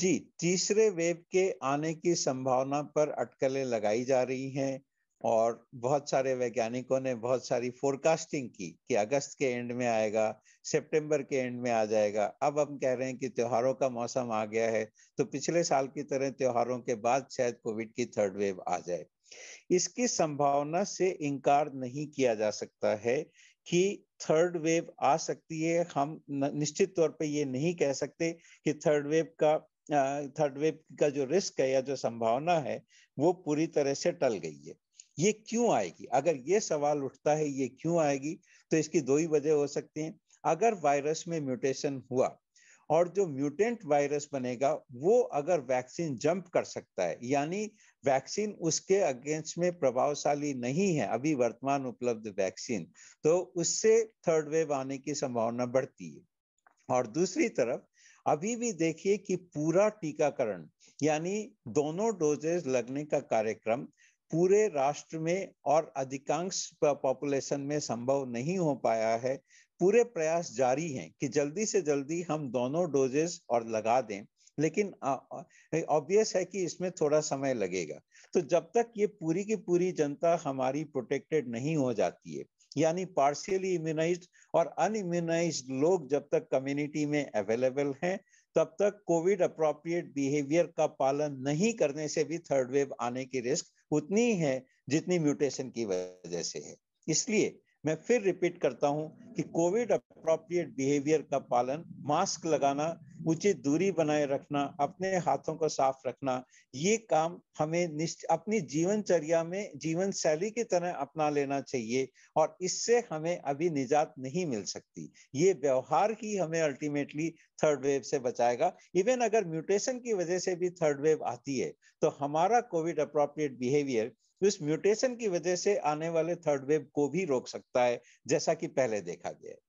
जी तीसरे वेव के आने की संभावना पर अटकलें लगाई जा रही हैं और बहुत सारे वैज्ञानिकों ने बहुत सारी फोरकास्टिंग की कि अगस्त के एंड में आएगा सितंबर के एंड में आ जाएगा अब हम कह रहे हैं कि त्योहारों का मौसम आ गया है तो पिछले साल की तरह त्योहारों के बाद शायद कोविड की थर्ड वेव आ जाए इसकी संभावना से इनकार नहीं किया जा सकता है कि थर्ड वेव आ सकती है हम निश्चित तौर पर ये नहीं कह सकते कि थर्ड वेव का थर्ड वेव का जो रिस्क है या जो संभावना है वो पूरी तरह से टल गई है ये क्यों आएगी अगर ये सवाल उठता है ये क्यों आएगी तो इसकी दो ही वजह हो सकती हैं अगर वायरस में म्यूटेशन हुआ और जो म्यूटेंट वायरस बनेगा वो अगर वैक्सीन जंप कर सकता है यानी वैक्सीन उसके अगेंस्ट में प्रभावशाली नहीं है अभी वर्तमान उपलब्ध वैक्सीन तो उससे थर्ड वेव आने की संभावना बढ़ती है और दूसरी तरफ अभी भी देखिए कि पूरा टीकाकरण यानी दोनों डोजेज लगने का कार्यक्रम पूरे राष्ट्र में और अधिकांश पॉपुलेशन में संभव नहीं हो पाया है पूरे प्रयास जारी हैं कि जल्दी से जल्दी हम दोनों डोजेस और लगा दें लेकिन ऑब्वियस है कि इसमें थोड़ा समय लगेगा तो जब तक ये पूरी की पूरी जनता हमारी प्रोटेक्टेड नहीं हो जाती है यानी पार्शियली इम्यूनाइज और अनइम्यूनाइज लोग जब तक कम्युनिटी में अवेलेबल हैं तब तक कोविड अप्रोप्रिएट बिहेवियर का पालन नहीं करने से भी थर्ड वेव आने की रिस्क उतनी है जितनी म्यूटेशन की वजह से है इसलिए मैं फिर रिपीट करता हूं कि कोविड अप्रोप्रिएट बिहेवियर का पालन मास्क लगाना उचित दूरी बनाए रखना अपने हाथों को साफ रखना ये काम हमें अपनी जीवनचर्या में जीवन शैली की तरह अपना लेना चाहिए और इससे हमें अभी निजात नहीं मिल सकती ये व्यवहार ही हमें अल्टीमेटली थर्ड वेव से बचाएगा इवन अगर म्यूटेशन की वजह से भी थर्ड वेव आती है तो हमारा कोविड अप्रोप्रिएट बिहेवियर तो इस म्यूटेशन की वजह से आने वाले थर्ड वेव को भी रोक सकता है जैसा कि पहले देखा गया